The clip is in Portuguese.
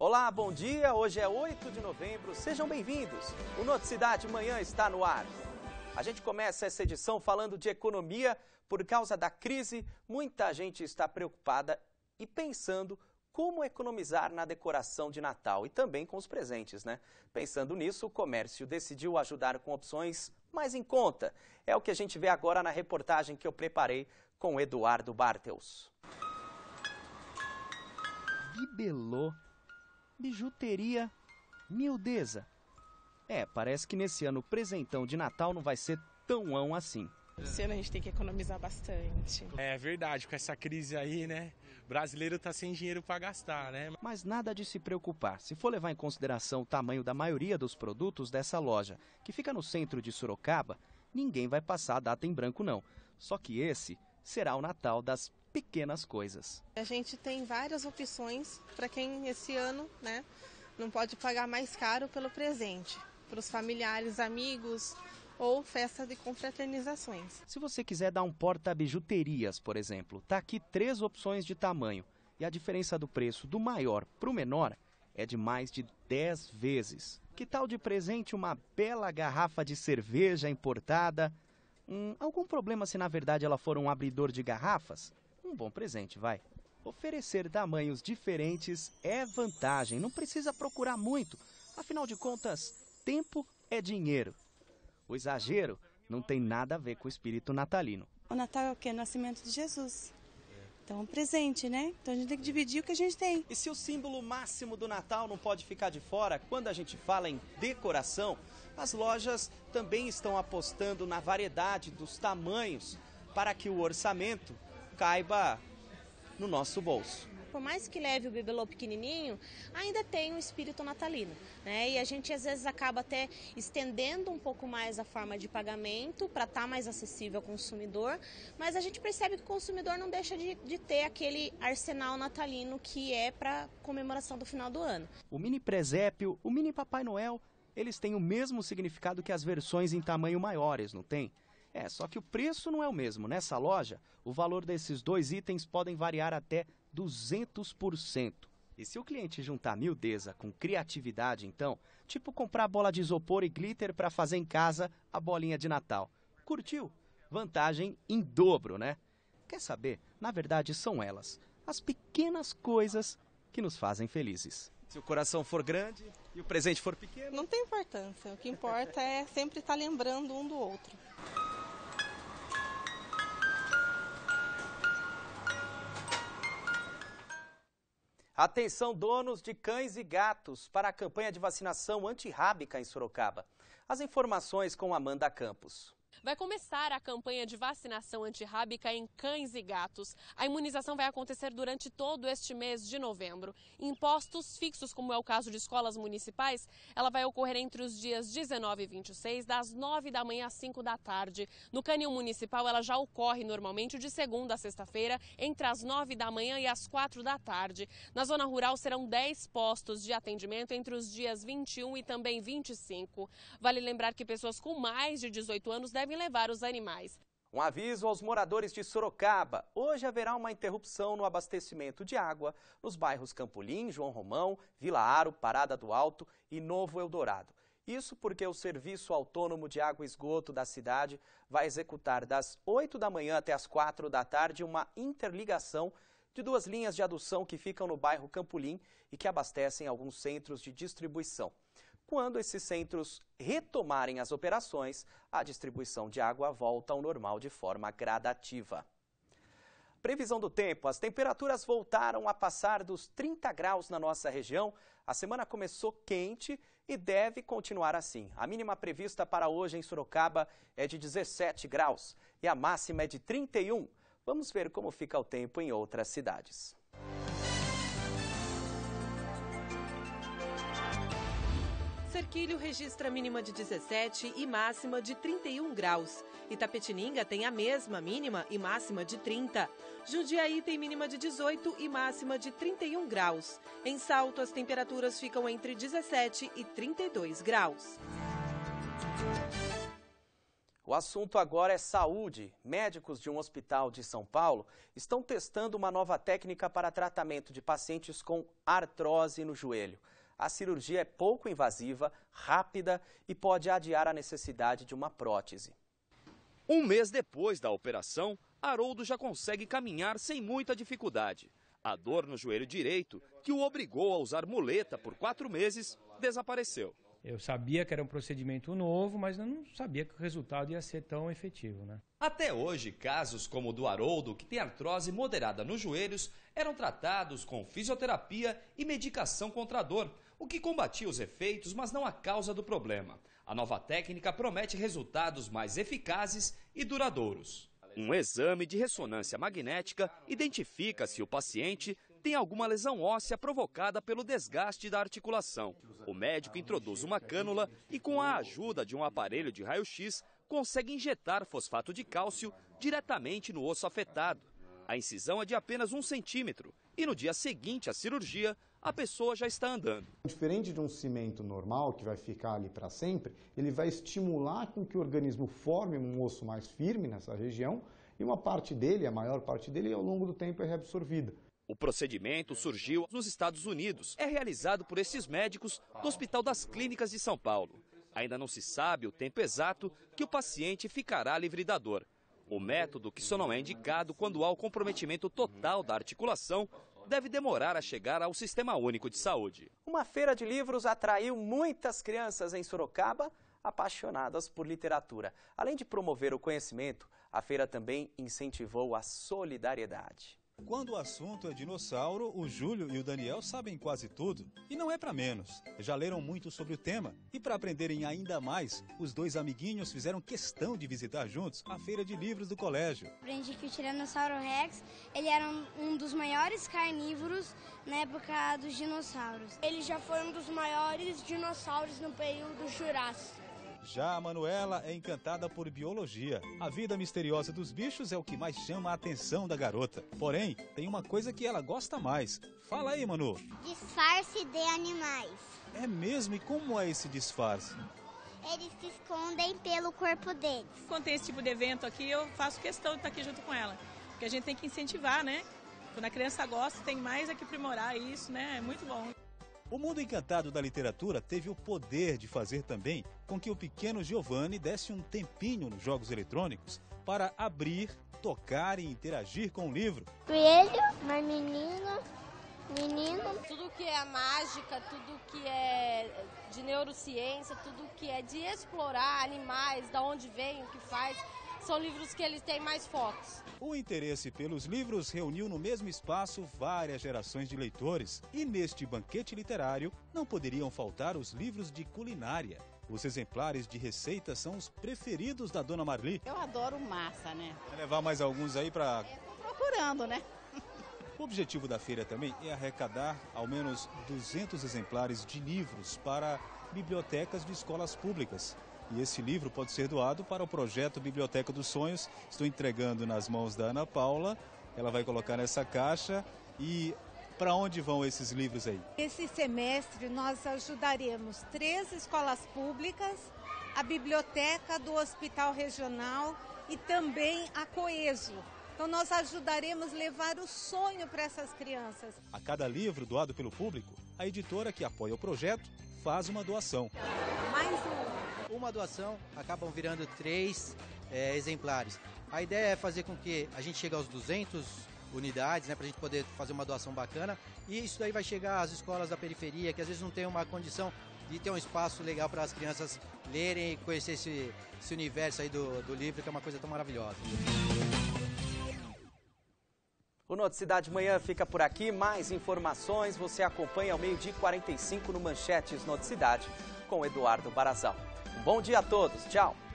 Olá, bom dia. Hoje é 8 de novembro. Sejam bem-vindos. O Noticidade Manhã está no ar. A gente começa essa edição falando de economia. Por causa da crise, muita gente está preocupada e pensando como economizar na decoração de Natal e também com os presentes, né? Pensando nisso, o comércio decidiu ajudar com opções mais em conta. É o que a gente vê agora na reportagem que eu preparei com Eduardo Bartels. Que bijuteria miudeza. É, parece que nesse ano o presentão de Natal não vai ser tão ão assim. Esse ano a gente tem que economizar bastante. É verdade, com essa crise aí, né? O brasileiro tá sem dinheiro para gastar, né? Mas nada de se preocupar. Se for levar em consideração o tamanho da maioria dos produtos dessa loja, que fica no centro de Sorocaba, ninguém vai passar a data em branco não. Só que esse será o Natal das pequenas coisas. A gente tem várias opções para quem esse ano né, não pode pagar mais caro pelo presente, para os familiares, amigos ou festa de confraternizações. Se você quiser dar um porta-bijuterias, por exemplo, tá aqui três opções de tamanho e a diferença do preço do maior para o menor é de mais de 10 vezes. Que tal de presente uma bela garrafa de cerveja importada? Hum, algum problema se na verdade ela for um abridor de garrafas? um bom presente, vai. Oferecer tamanhos diferentes é vantagem, não precisa procurar muito. Afinal de contas, tempo é dinheiro. O exagero não tem nada a ver com o espírito natalino. O Natal é o que? nascimento de Jesus. Então, um presente, né? Então a gente tem que dividir o que a gente tem. E se o símbolo máximo do Natal não pode ficar de fora, quando a gente fala em decoração, as lojas também estão apostando na variedade dos tamanhos para que o orçamento caiba no nosso bolso. Por mais que leve o bibelô pequenininho, ainda tem um espírito natalino, né? E a gente às vezes acaba até estendendo um pouco mais a forma de pagamento para estar tá mais acessível ao consumidor, mas a gente percebe que o consumidor não deixa de, de ter aquele arsenal natalino que é para comemoração do final do ano. O mini presépio, o mini Papai Noel, eles têm o mesmo significado que as versões em tamanho maiores, não tem? É, só que o preço não é o mesmo. Nessa loja, o valor desses dois itens podem variar até 200%. E se o cliente juntar miudeza com criatividade, então, tipo comprar bola de isopor e glitter para fazer em casa a bolinha de Natal. Curtiu? Vantagem em dobro, né? Quer saber? Na verdade, são elas, as pequenas coisas que nos fazem felizes. Se o coração for grande e o presente for pequeno. Não tem importância. O que importa é sempre estar tá lembrando um do outro. Atenção donos de cães e gatos para a campanha de vacinação antirrábica em Sorocaba. As informações com Amanda Campos. Vai começar a campanha de vacinação antirrábica em cães e gatos. A imunização vai acontecer durante todo este mês de novembro. Em postos fixos, como é o caso de escolas municipais, ela vai ocorrer entre os dias 19 e 26, das 9 da manhã às 5 da tarde. No canil municipal, ela já ocorre normalmente de segunda a sexta-feira, entre as 9 da manhã e as 4 da tarde. Na zona rural, serão 10 postos de atendimento entre os dias 21 e também 25. Vale lembrar que pessoas com mais de 18 anos devem devem levar os animais. Um aviso aos moradores de Sorocaba. Hoje haverá uma interrupção no abastecimento de água nos bairros Campolim, João Romão, Vila Aro, Parada do Alto e Novo Eldorado. Isso porque o Serviço Autônomo de Água e Esgoto da cidade vai executar das 8 da manhã até as 4 da tarde uma interligação de duas linhas de adução que ficam no bairro Campolim e que abastecem alguns centros de distribuição. Quando esses centros retomarem as operações, a distribuição de água volta ao normal de forma gradativa. Previsão do tempo: as temperaturas voltaram a passar dos 30 graus na nossa região. A semana começou quente e deve continuar assim. A mínima prevista para hoje em Sorocaba é de 17 graus e a máxima é de 31. Vamos ver como fica o tempo em outras cidades. Perquilho registra mínima de 17 e máxima de 31 graus. Itapetininga tem a mesma mínima e máxima de 30. Jundiaí tem mínima de 18 e máxima de 31 graus. Em Salto, as temperaturas ficam entre 17 e 32 graus. O assunto agora é saúde. Médicos de um hospital de São Paulo estão testando uma nova técnica para tratamento de pacientes com artrose no joelho. A cirurgia é pouco invasiva, rápida e pode adiar a necessidade de uma prótese. Um mês depois da operação, Haroldo já consegue caminhar sem muita dificuldade. A dor no joelho direito, que o obrigou a usar muleta por quatro meses, desapareceu. Eu sabia que era um procedimento novo, mas não sabia que o resultado ia ser tão efetivo. Né? Até hoje, casos como o do Haroldo, que tem artrose moderada nos joelhos, eram tratados com fisioterapia e medicação contra a dor, o que combatia os efeitos, mas não a causa do problema. A nova técnica promete resultados mais eficazes e duradouros. Um exame de ressonância magnética identifica se o paciente tem alguma lesão óssea provocada pelo desgaste da articulação. O médico introduz uma cânula e, com a ajuda de um aparelho de raio-x, consegue injetar fosfato de cálcio diretamente no osso afetado. A incisão é de apenas um centímetro e, no dia seguinte à cirurgia, a pessoa já está andando. Diferente de um cimento normal, que vai ficar ali para sempre, ele vai estimular com que o organismo forme um osso mais firme nessa região e uma parte dele, a maior parte dele, ao longo do tempo é reabsorvida. O procedimento surgiu nos Estados Unidos. É realizado por esses médicos do Hospital das Clínicas de São Paulo. Ainda não se sabe o tempo exato que o paciente ficará livre da dor. O método, que só não é indicado quando há o comprometimento total da articulação, deve demorar a chegar ao Sistema Único de Saúde. Uma feira de livros atraiu muitas crianças em Sorocaba apaixonadas por literatura. Além de promover o conhecimento, a feira também incentivou a solidariedade. Quando o assunto é dinossauro, o Júlio e o Daniel sabem quase tudo. E não é para menos. Já leram muito sobre o tema e para aprenderem ainda mais, os dois amiguinhos fizeram questão de visitar juntos a feira de livros do colégio. Aprendi que o Tiranossauro Rex, ele era um dos maiores carnívoros na época dos dinossauros. Ele já foi um dos maiores dinossauros no período Jurássico. Já a Manuela é encantada por biologia. A vida misteriosa dos bichos é o que mais chama a atenção da garota. Porém, tem uma coisa que ela gosta mais. Fala aí, Manu. Disfarce de animais. É mesmo? E como é esse disfarce? Eles se escondem pelo corpo deles. Quando tem esse tipo de evento aqui, eu faço questão de estar aqui junto com ela. Porque a gente tem que incentivar, né? Quando a criança gosta, tem mais a que aprimorar isso, né? É muito bom. O mundo encantado da literatura teve o poder de fazer também com que o pequeno Giovanni desse um tempinho nos jogos eletrônicos para abrir, tocar e interagir com o livro. Coelho, uma menina, menino. Tudo que é mágica, tudo que é de neurociência, tudo que é de explorar animais, da onde vem, o que faz são livros que eles têm mais focos. O interesse pelos livros reuniu no mesmo espaço várias gerações de leitores e neste banquete literário não poderiam faltar os livros de culinária. Os exemplares de receitas são os preferidos da dona Marli. Eu adoro massa, né? Vai levar mais alguns aí para é, procurando, né? O objetivo da feira também é arrecadar ao menos 200 exemplares de livros para bibliotecas de escolas públicas. E esse livro pode ser doado para o projeto Biblioteca dos Sonhos. Estou entregando nas mãos da Ana Paula. Ela vai colocar nessa caixa. E para onde vão esses livros aí? Esse semestre nós ajudaremos três escolas públicas, a biblioteca do Hospital Regional e também a Coeso, então nós ajudaremos a levar o sonho para essas crianças. A cada livro doado pelo público, a editora que apoia o projeto faz uma doação uma doação, acabam virando três é, exemplares. A ideia é fazer com que a gente chegue aos 200 unidades, né, para a gente poder fazer uma doação bacana. E isso daí vai chegar às escolas da periferia, que às vezes não tem uma condição de ter um espaço legal para as crianças lerem e conhecer esse, esse universo aí do, do livro, que é uma coisa tão maravilhosa. O Notícia Manhã fica por aqui. Mais informações você acompanha ao meio-dia 45 no Manchetes Notícia com Eduardo Barazal. Bom dia a todos. Tchau.